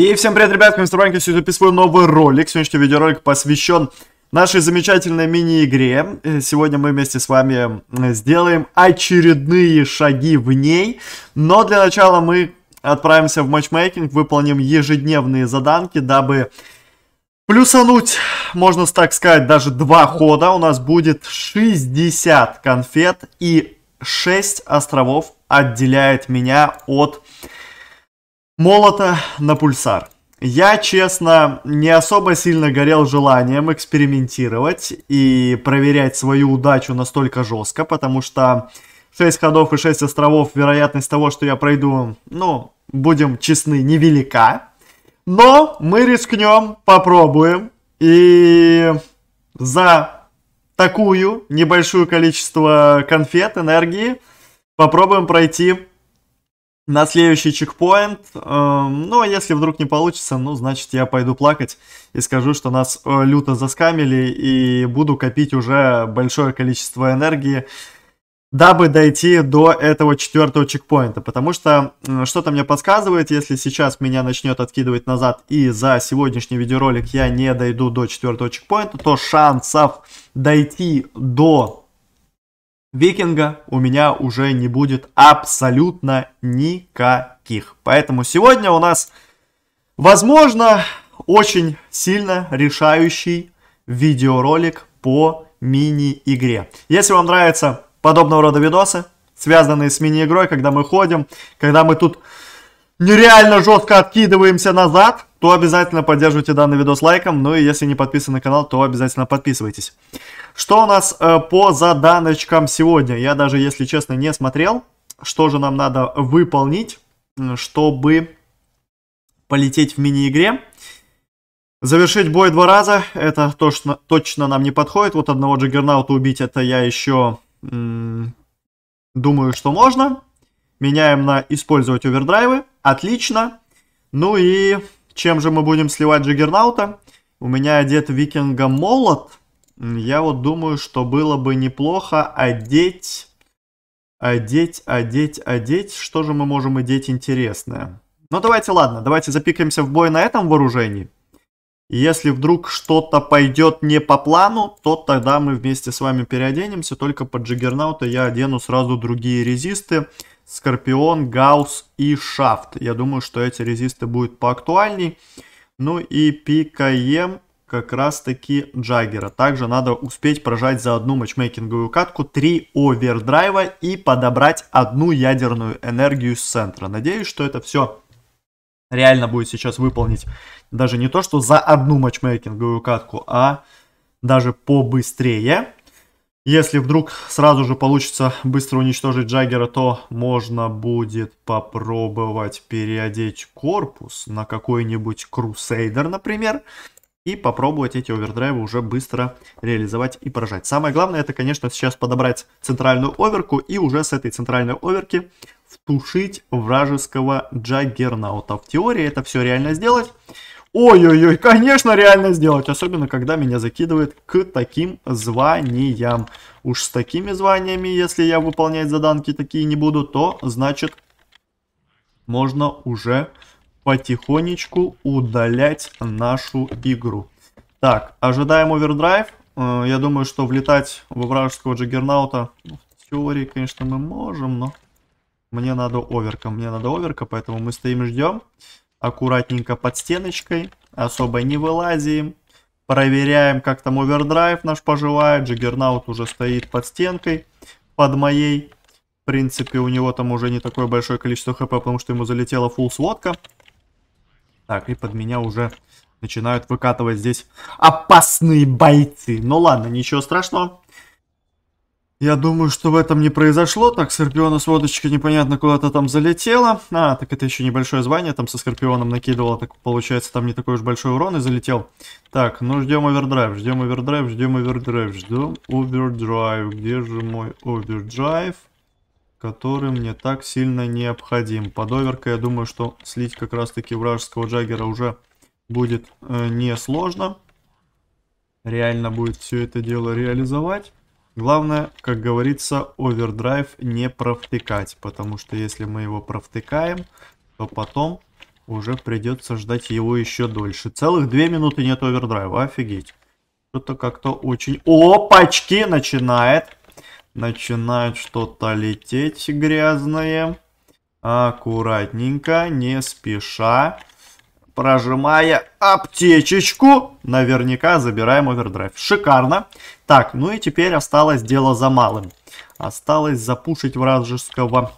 И всем привет, ребят, я Мистер Банкин, сегодня записываю новый ролик. Сегодняшний видеоролик посвящен нашей замечательной мини-игре. Э, сегодня мы вместе с вами сделаем очередные шаги в ней. Но для начала мы отправимся в матчмейкинг, выполним ежедневные заданки, дабы плюсануть, можно так сказать, даже два хода. У нас будет 60 конфет и 6 островов отделяет меня от молота на пульсар. Я, честно, не особо сильно горел желанием экспериментировать и проверять свою удачу настолько жестко, потому что 6 ходов и 6 островов, вероятность того, что я пройду, ну, будем честны, невелика. Но мы рискнем, попробуем. И за такую небольшую количество конфет, энергии попробуем пройти на следующий чекпоинт. Эм, ну, а если вдруг не получится, ну, значит, я пойду плакать и скажу, что нас э, люто заскамили и буду копить уже большое количество энергии, дабы дойти до этого четвертого чекпоинта. Потому что э, что-то мне подсказывает, если сейчас меня начнет откидывать назад и за сегодняшний видеоролик я не дойду до четвертого чекпоинта, то шансов дойти до Викинга у меня уже не будет абсолютно никаких. Поэтому сегодня у нас, возможно, очень сильно решающий видеоролик по мини-игре. Если вам нравятся подобного рода видосы, связанные с мини-игрой, когда мы ходим, когда мы тут нереально жестко откидываемся назад, то обязательно поддерживайте данный видос лайком. Ну и если не подписаны на канал, то обязательно подписывайтесь. Что у нас э, по заданочкам сегодня? Я даже, если честно, не смотрел, что же нам надо выполнить, чтобы полететь в мини-игре. Завершить бой два раза, это точно, точно нам не подходит. Вот одного джиггернаута убить, это я еще думаю, что можно. Меняем на использовать овердрайвы. Отлично. Ну и чем же мы будем сливать Джиггернаута? У меня одет Викинга молот. Я вот думаю, что было бы неплохо одеть... Одеть, одеть, одеть. Что же мы можем одеть интересное? Ну давайте, ладно, давайте запикаемся в бой на этом вооружении. если вдруг что-то пойдет не по плану, то тогда мы вместе с вами переоденемся. Только под Джиггернаута я одену сразу другие резисты. Скорпион, Гаус и Шафт. Я думаю, что эти резисты будут поактуальней. Ну и ПКМ как раз таки Джаггера. Также надо успеть прожать за одну матчмейкинговую катку три овердрайва и подобрать одну ядерную энергию с центра. Надеюсь, что это все реально будет сейчас выполнить даже не то, что за одну матчмейкинговую катку, а даже побыстрее. Если вдруг сразу же получится быстро уничтожить Джаггера, то можно будет попробовать переодеть корпус на какой-нибудь Крусейдер, например, и попробовать эти овердрайвы уже быстро реализовать и поражать. Самое главное, это, конечно, сейчас подобрать центральную оверку и уже с этой центральной оверки втушить вражеского Джаггернаута. В теории это все реально сделать. Ой-ой-ой, конечно, реально сделать. Особенно, когда меня закидывает к таким званиям. Уж с такими званиями, если я выполнять заданки такие не буду, то значит можно уже потихонечку удалять нашу игру. Так, ожидаем овердрайв. Э, я думаю, что влетать в вражеского джиггернаута ну, в теории, конечно, мы можем, но мне надо оверка. Мне надо оверка, поэтому мы стоим и ждем аккуратненько под стеночкой, особо не вылазим. Проверяем, как там овердрайв наш поживает. Джиггернаут уже стоит под стенкой, под моей. В принципе, у него там уже не такое большое количество хп, потому что ему залетела фул сводка. Так, и под меня уже начинают выкатывать здесь опасные бойцы. Ну ладно, ничего страшного. Я думаю, что в этом не произошло. Так, Скорпиона с водочкой непонятно куда-то там залетела. А, так это еще небольшое звание там со Скорпионом накидывала. Так получается, там не такой уж большой урон и залетел. Так, ну ждем овердрайв, ждем овердрайв, ждем овердрайв, ждем овердрайв. Где же мой овердрайв? который мне так сильно необходим. Под оверкой, я думаю, что слить как раз-таки вражеского джаггера уже будет э, несложно. Реально будет все это дело реализовать. Главное, как говорится, овердрайв не провтыкать, потому что если мы его провтыкаем, то потом уже придется ждать его еще дольше. Целых две минуты нет овердрайва, офигеть. Что-то как-то очень... Опачки! Начинает. Начинает что-то лететь грязное. Аккуратненько, не спеша прожимая аптечечку, наверняка забираем овердрайв. Шикарно. Так, ну и теперь осталось дело за малым. Осталось запушить вражеского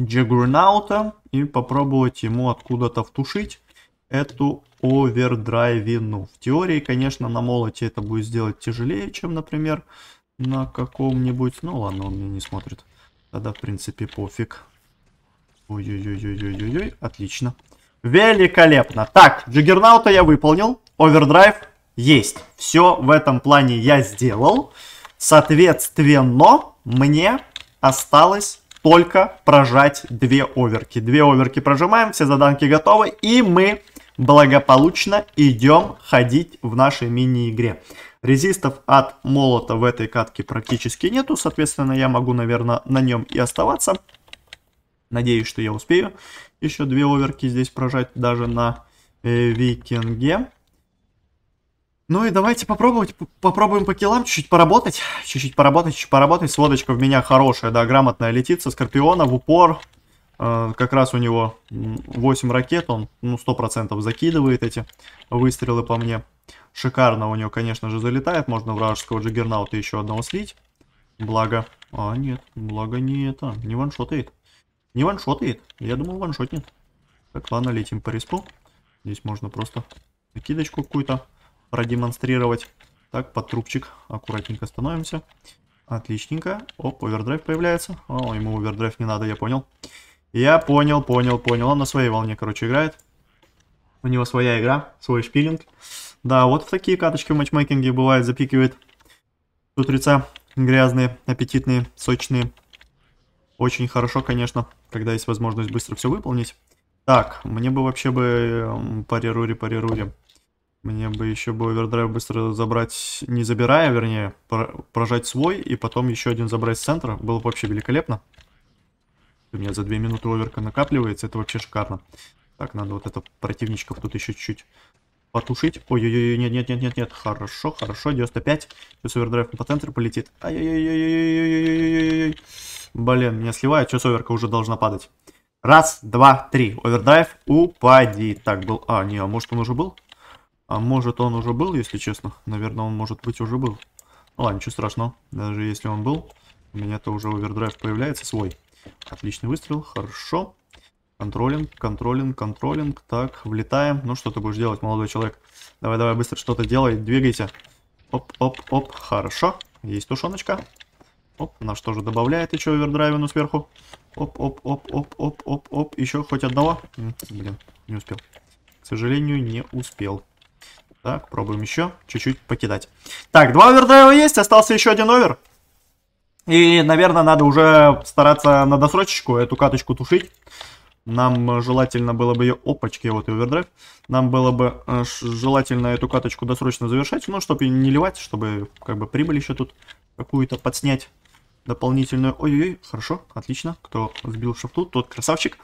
джагурнаута и попробовать ему откуда-то втушить эту овердрайвину. В теории, конечно, на молоте это будет сделать тяжелее, чем, например, на каком-нибудь... Ну ладно, он меня не смотрит. Тогда, в принципе, пофиг. Ой-ой-ой-ой-ой-ой, Отлично. Великолепно. Так, Джиггернаута я выполнил. Овердрайв есть. Все в этом плане я сделал. Соответственно, мне осталось только прожать две оверки. Две оверки прожимаем, все заданки готовы, и мы благополучно идем ходить в нашей мини-игре. Резистов от молота в этой катке практически нету, соответственно, я могу, наверное, на нем и оставаться. Надеюсь, что я успею. Еще две оверки здесь прожать даже на э, викинге. Ну и давайте попробовать, попробуем по килам чуть-чуть поработать, чуть-чуть поработать, чуть-чуть поработать. Сводочка в меня хорошая, да, грамотная летит со Скорпиона в упор. Э, как раз у него 8 ракет, он ну 100% закидывает эти выстрелы по мне. Шикарно у него, конечно же, залетает. Можно вражеского джиггернаута еще одного слить. Благо... А, нет, благо не это, не ваншотает. Не ваншотает. Я думал ваншотнет. Так, ладно, летим по респу. Здесь можно просто накидочку какую-то продемонстрировать. Так, под трубчик аккуратненько становимся. Отличненько. Оп, овердрайв появляется. О, ему овердрайв не надо, я понял. Я понял, понял, понял. Он на своей волне, короче, играет. У него своя игра, свой шпилинг. Да, вот в такие каточки в матчмейкинге бывает, запикивает. Тут лица грязные, аппетитные, сочные. Очень хорошо, конечно, когда есть возможность быстро все выполнить. Так, мне бы вообще бы парирури, парирури. Мне бы еще бы овердрайв быстро забрать, не забирая, вернее, прожать свой, и потом еще один забрать с центра. Было бы вообще великолепно. У меня за две минуты оверка накапливается, это вообще шикарно. Так, надо вот это противничков тут еще чуть-чуть потушить. Ой-ой-ой, нет-нет-нет-нет-нет, хорошо, хорошо, 95. Сейчас овердрайв по центру полетит. Ай-яй-яй-яй-яй-яй-яй-яй-яй. Блин, меня сливает, сейчас оверка уже должна падать. Раз, два, три. Овердрайв, упади. Так, был... А, не, а может он уже был? А может он уже был, если честно? Наверное, он, может быть, уже был. Ну ладно, ничего страшного. Даже если он был, у меня-то уже овердрайв появляется свой. Отличный выстрел, хорошо. Контролинг, контролинг, контролинг. Так, влетаем. Ну, что ты будешь делать, молодой человек? Давай, давай, быстро что-то делай, двигайся. Оп, оп, оп, хорошо. Есть тушеночка. Оп, наш тоже добавляет еще овердрайвину сверху. Оп, оп, оп, оп, оп, оп, оп. Еще хоть одного. блин, не успел. К сожалению, не успел. Так, пробуем еще чуть-чуть покидать. Так, два овердрайва есть, остался еще один овер. И, наверное, надо уже стараться на досрочечку эту каточку тушить. Нам желательно было бы ее... Опачки, вот и овердрайв. Нам было бы э, желательно эту каточку досрочно завершать. Ну, чтобы не ливать, чтобы как бы прибыль еще тут какую-то подснять дополнительную. Ой-ой-ой, хорошо, отлично. Кто сбил шафту, тот красавчик.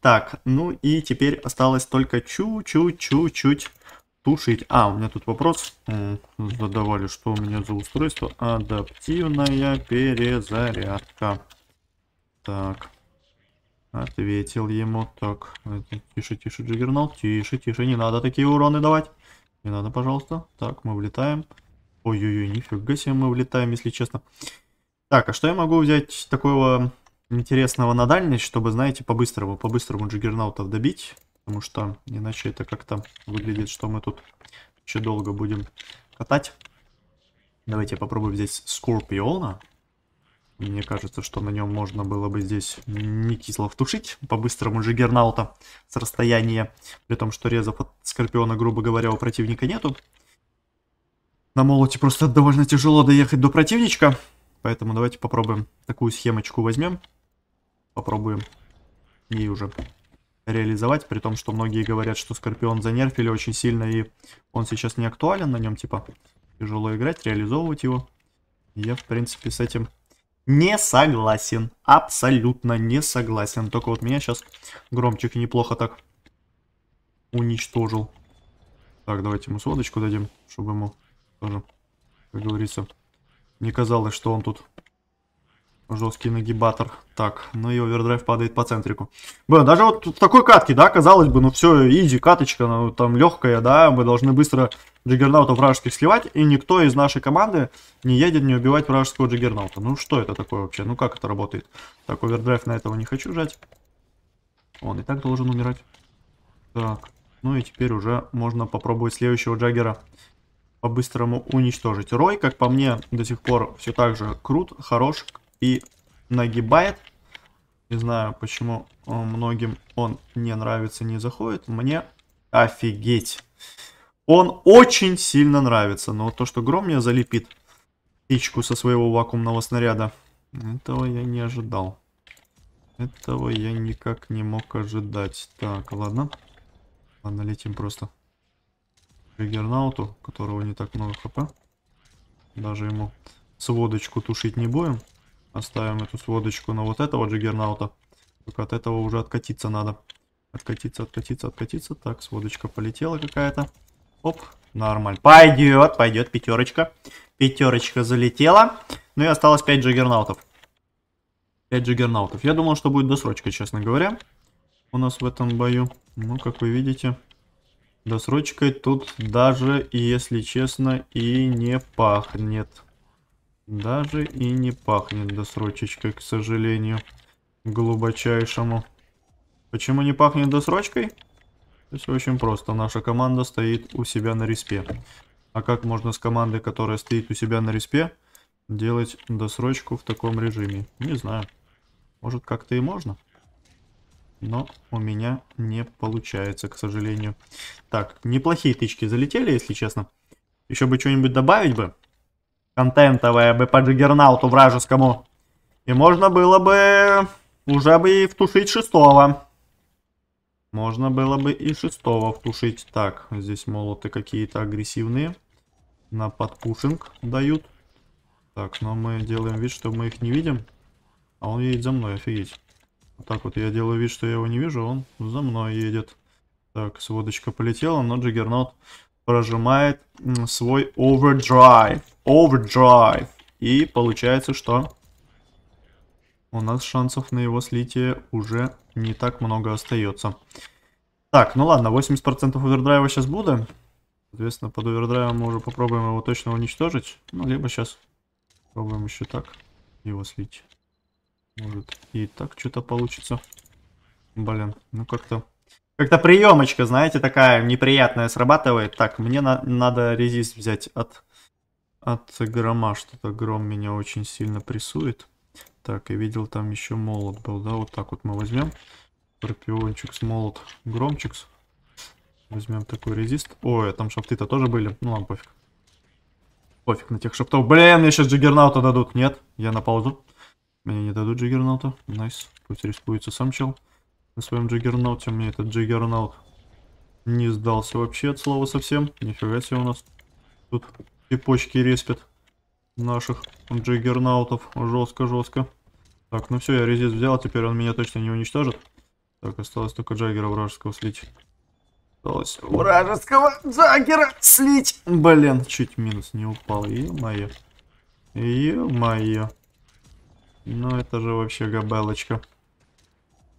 Так, ну и теперь осталось только чуть-чуть-чуть-чуть тушить. А, у меня тут вопрос э, задавали, что у меня за устройство. Адаптивная перезарядка. Так. Ответил ему. Так, тише, тише, джигернал Тише, тише, не надо такие уроны давать. Не надо, пожалуйста. Так, мы влетаем. Ой-ой-ой, нифига себе мы влетаем, если честно. Так, а что я могу взять такого интересного на дальность, чтобы, знаете, по-быстрому, по-быстрому джиггернаутов добить? Потому что иначе это как-то выглядит, что мы тут еще долго будем катать. Давайте я попробую взять Скорпиона. Мне кажется, что на нем можно было бы здесь не кисло втушить по-быстрому джиггернаута с расстояния. При том, что резов от Скорпиона, грубо говоря, у противника нету. На молоте просто довольно тяжело доехать до противничка. Поэтому давайте попробуем такую схемочку возьмем. Попробуем ей уже реализовать. При том, что многие говорят, что Скорпион занерфили очень сильно. И он сейчас не актуален. На нем типа тяжело играть, реализовывать его. Я в принципе с этим не согласен. Абсолютно не согласен. Только вот меня сейчас громчик неплохо так уничтожил. Так, давайте ему сводочку дадим, чтобы ему тоже, как говорится, мне казалось, что он тут жесткий нагибатор. Так, ну и овердрайв падает по центрику. Блин, даже вот в такой катке, да, казалось бы, ну все, изи, каточка, ну там легкая, да, мы должны быстро джиггернаутов вражеских сливать, и никто из нашей команды не едет не убивать вражеского джиггернаута. Ну что это такое вообще, ну как это работает? Так, овердрайв на этого не хочу жать. Он и так должен умирать. Так, ну и теперь уже можно попробовать следующего джаггера по-быстрому уничтожить. Рой, как по мне, до сих пор все так же крут, хорош и нагибает. Не знаю, почему э, многим он не нравится, не заходит. Мне офигеть. Он очень сильно нравится. Но то, что Гром мне залепит пичку со своего вакуумного снаряда, этого я не ожидал. Этого я никак не мог ожидать. Так, ладно. Ладно, летим просто. Джиггернауту, у которого не так много хп. Даже ему сводочку тушить не будем. Оставим эту сводочку на вот этого джиггернаута. Только от этого уже откатиться надо. Откатиться, откатиться, откатиться. Так, сводочка полетела какая-то. Оп, нормально. Пойдет, пойдет пятерочка. Пятерочка залетела. Ну и осталось 5 джиггернаутов. 5 джиггернаутов. Я думал, что будет досрочка, честно говоря. У нас в этом бою. Ну, как вы видите, Досрочкой тут даже, если честно, и не пахнет. Даже и не пахнет досрочечкой, к сожалению. Глубочайшему. Почему не пахнет досрочкой? Все очень просто. Наша команда стоит у себя на респе. А как можно с командой, которая стоит у себя на респе, делать досрочку в таком режиме? Не знаю. Может как-то и можно? но у меня не получается, к сожалению. Так, неплохие тычки залетели, если честно. Еще бы что-нибудь добавить бы. Контентовое бы по джиггернауту вражескому. И можно было бы уже бы и втушить шестого. Можно было бы и шестого втушить. Так, здесь молоты какие-то агрессивные. На подпушинг дают. Так, но мы делаем вид, что мы их не видим. А он едет за мной, офигеть. Вот так вот я делаю вид, что я его не вижу, он за мной едет. Так, сводочка полетела, но Джиггернот прожимает свой овердрайв. Овердрайв. И получается, что у нас шансов на его слитие уже не так много остается. Так, ну ладно, 80% овердрайва сейчас буду. Соответственно, под овердрайвом мы уже попробуем его точно уничтожить. Ну, либо сейчас попробуем еще так его слить. Может и так что-то получится. Блин, ну как-то... Как-то приемочка, знаете, такая неприятная срабатывает. Так, мне на надо резист взять от, от грома. Что-то гром меня очень сильно прессует. Так, я видел, там еще молот был, да? Вот так вот мы возьмем. Скорпиончикс, молот, громчикс. Возьмем такой резист. Ой, а там шапты-то тоже были. Ну ладно, пофиг. Пофиг на тех шаптов. Блин, мне сейчас джиггернаута дадут. Нет, я на паузу. Мне не дадут джиггернаута. Найс. Nice. Пусть рискуется сам чел. На своем джиггернауте мне этот джиггернаут не сдался вообще от слова совсем. Нифига себе у нас. Тут цепочки респят наших джиггернаутов. Жестко-жестко. Так, ну все, я резец взял, теперь он меня точно не уничтожит. Так, осталось только Джаггера вражеского слить. Осталось вражеского Джаггера слить. Блин, чуть минус не упал. Е-мое. Е-мое. Ну это же вообще габелочка.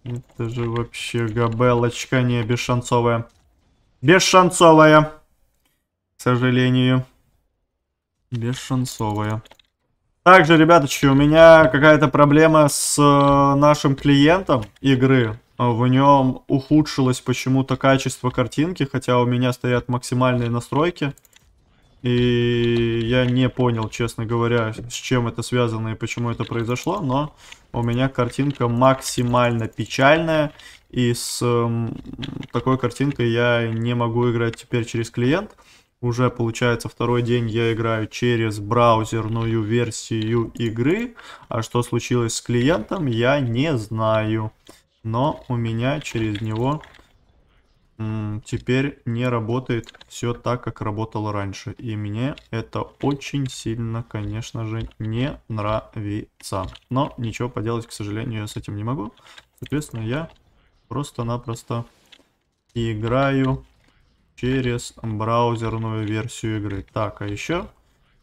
Это же вообще габелочка не бесшанцовая. Бесшанцовая. К сожалению. Бесшансовая. Также, ребяточки, у меня какая-то проблема с э, нашим клиентом игры. В нем ухудшилось почему-то качество картинки, хотя у меня стоят максимальные настройки. И я не понял, честно говоря, с чем это связано и почему это произошло, но у меня картинка максимально печальная. И с эм, такой картинкой я не могу играть теперь через клиент. Уже получается второй день я играю через браузерную версию игры. А что случилось с клиентом, я не знаю. Но у меня через него теперь не работает все так, как работало раньше. И мне это очень сильно, конечно же, не нравится. Но ничего поделать, к сожалению, я с этим не могу. Соответственно, я просто-напросто играю через браузерную версию игры. Так, а еще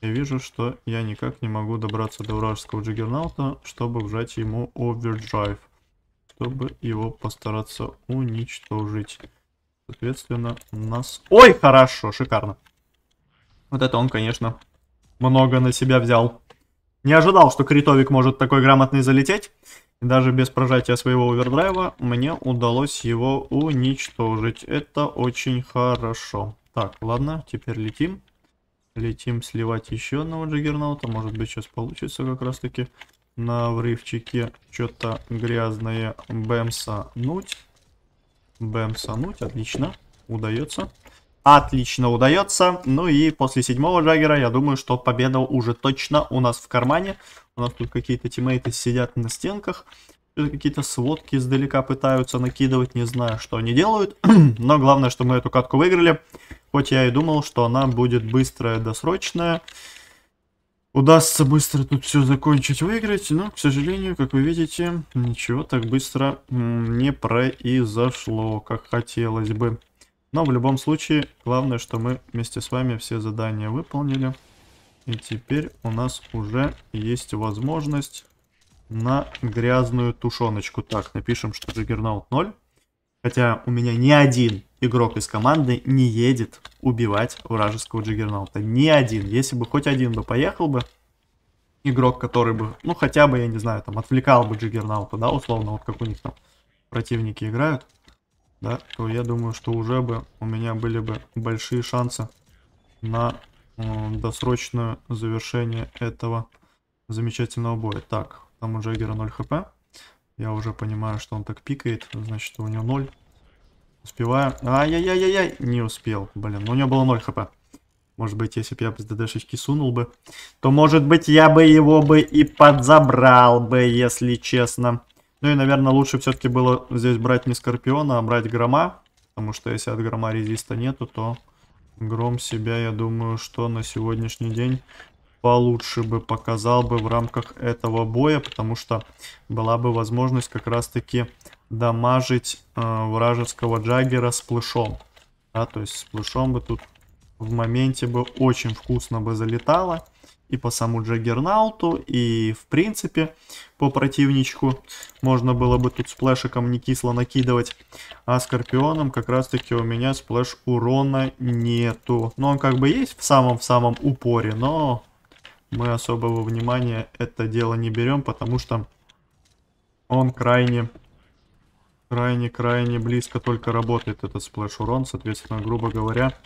я вижу, что я никак не могу добраться до вражеского джиггернаута, чтобы вжать ему овердрайв, чтобы его постараться уничтожить. Соответственно, у нас... Ой, хорошо, шикарно. Вот это он, конечно, много на себя взял. Не ожидал, что критовик может такой грамотный залететь. И даже без прожатия своего овердрайва мне удалось его уничтожить. Это очень хорошо. Так, ладно, теперь летим. Летим сливать еще одного джиггернаута. Может быть, сейчас получится как раз таки на врывчике что-то грязное бэмса нуть. Бэмсануть, отлично. Удается. Отлично удается. Ну и после седьмого Джаггера, я думаю, что победа уже точно у нас в кармане. У нас тут какие-то тиммейты сидят на стенках. Какие-то сводки издалека пытаются накидывать. Не знаю, что они делают. Но главное, что мы эту катку выиграли. Хоть я и думал, что она будет быстрая, досрочная удастся быстро тут все закончить, выиграть. Но, к сожалению, как вы видите, ничего так быстро не произошло, как хотелось бы. Но в любом случае, главное, что мы вместе с вами все задания выполнили. И теперь у нас уже есть возможность на грязную тушеночку. Так, напишем, что Джиггернаут 0. Хотя у меня ни один игрок из команды не едет убивать вражеского джиггернаута. Ни один. Если бы хоть один бы поехал бы, игрок, который бы, ну хотя бы, я не знаю, там отвлекал бы джиггернаута, да, условно, вот как у них там противники играют, да, то я думаю, что уже бы у меня были бы большие шансы на э, досрочное завершение этого замечательного боя. Так, там у Джаггера 0 хп. Я уже понимаю, что он так пикает. Значит, у него 0. Успеваю. Ай-яй-яй-яй-яй. Не успел. Блин, ну у него было 0 хп. Может быть, если бы я без ДДшечки сунул бы, то, может быть, я бы его бы и подзабрал бы, если честно. Ну и, наверное, лучше все-таки было здесь брать не Скорпиона, а брать Грома. Потому что если от Грома резиста нету, то Гром себя, я думаю, что на сегодняшний день получше бы показал бы в рамках этого боя, потому что была бы возможность как раз-таки дамажить э, вражеского джаггера с плышом. Да, то есть с бы тут в моменте бы очень вкусно бы залетало. И по саму джаггернауту, и в принципе по противничку можно было бы тут сплэшиком не кисло накидывать. А скорпионом как раз-таки у меня сплэш урона нету. Но ну, он как бы есть в самом-в самом упоре, но мы особого внимания это дело не берем, потому что он крайне, крайне, крайне близко только работает, этот сплэш урон. Соответственно, грубо говоря,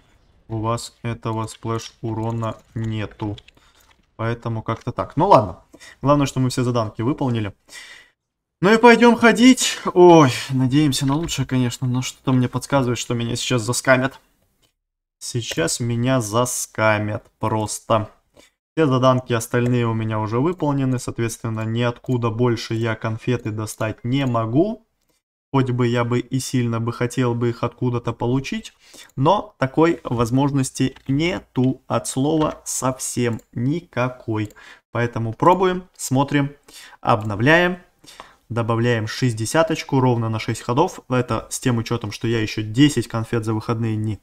у вас этого сплэш урона нету. Поэтому как-то так. Ну ладно. Главное, что мы все заданки выполнили. Ну и пойдем ходить. Ой, надеемся на лучшее, конечно, но что-то мне подсказывает, что меня сейчас заскамят. Сейчас меня заскамят просто. Все заданки остальные у меня уже выполнены, соответственно, ниоткуда больше я конфеты достать не могу. Хоть бы я бы и сильно бы хотел бы их откуда-то получить, но такой возможности нету от слова совсем никакой. Поэтому пробуем, смотрим, обновляем, добавляем 60 ровно на 6 ходов. Это с тем учетом, что я еще 10 конфет за выходные дни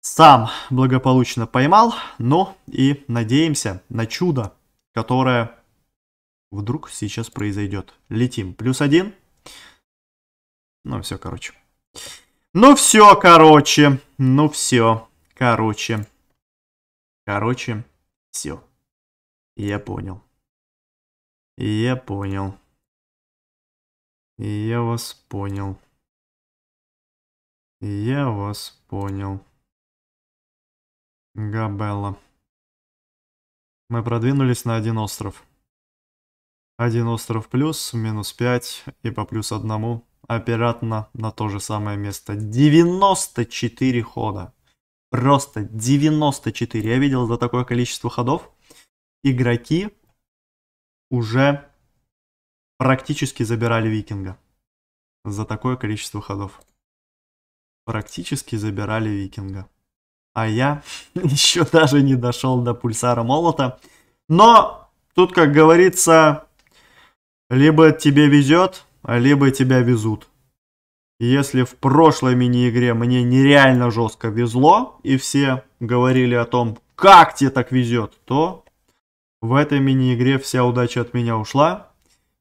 сам благополучно поймал, но и надеемся на чудо, которое вдруг сейчас произойдет. Летим. Плюс один. Ну все, короче. Ну все, короче. Ну все, короче. Короче, все. Я понял. Я понял. Я вас понял. Я вас понял. Габелла. Мы продвинулись на один остров. Один остров плюс, минус 5 и по плюс одному. Оператно на то же самое место. 94 хода. Просто 94. Я видел за такое количество ходов. Игроки уже практически забирали викинга. За такое количество ходов. Практически забирали викинга а я еще даже не дошел до пульсара молота. Но тут, как говорится, либо тебе везет, либо тебя везут. Если в прошлой мини-игре мне нереально жестко везло, и все говорили о том, как тебе так везет, то в этой мини-игре вся удача от меня ушла.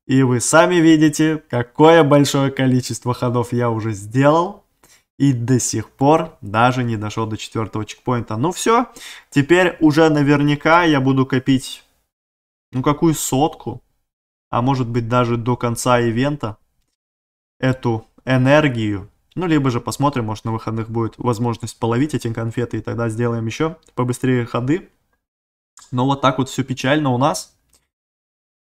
И вы сами видите, какое большое количество ходов я уже сделал и до сих пор даже не дошел до четвертого чекпоинта. Ну все, теперь уже наверняка я буду копить, ну какую сотку, а может быть даже до конца ивента эту энергию. Ну, либо же посмотрим, может на выходных будет возможность половить эти конфеты, и тогда сделаем еще побыстрее ходы. Но вот так вот все печально у нас.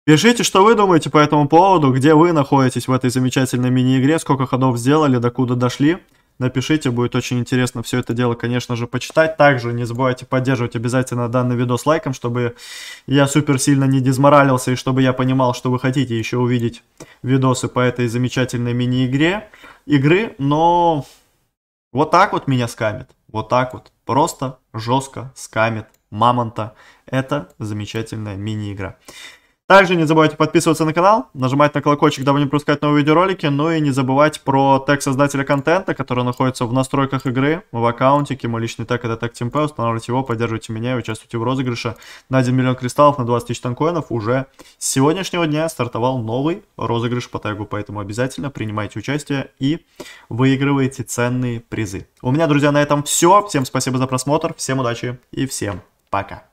Пишите, что вы думаете по этому поводу, где вы находитесь в этой замечательной мини-игре, сколько ходов сделали, докуда дошли. Напишите, будет очень интересно все это дело, конечно же, почитать. Также не забывайте поддерживать обязательно данный видос лайком, чтобы я супер сильно не дезморалился и чтобы я понимал, что вы хотите еще увидеть видосы по этой замечательной мини-игре, игры. Но вот так вот меня скамит, вот так вот, просто жестко скамит Мамонта. Это замечательная мини-игра. Также не забывайте подписываться на канал, нажимать на колокольчик, дабы не пропускать новые видеоролики, ну и не забывать про тег создателя контента, который находится в настройках игры, в аккаунтике, мой личный тег это тег TeamP, устанавливайте его, поддерживайте меня и участвуйте в розыгрыше на 1 миллион кристаллов, на 20 тысяч танкоинов. Уже с сегодняшнего дня стартовал новый розыгрыш по тегу, поэтому обязательно принимайте участие и выигрывайте ценные призы. У меня, друзья, на этом все. Всем спасибо за просмотр, всем удачи и всем пока.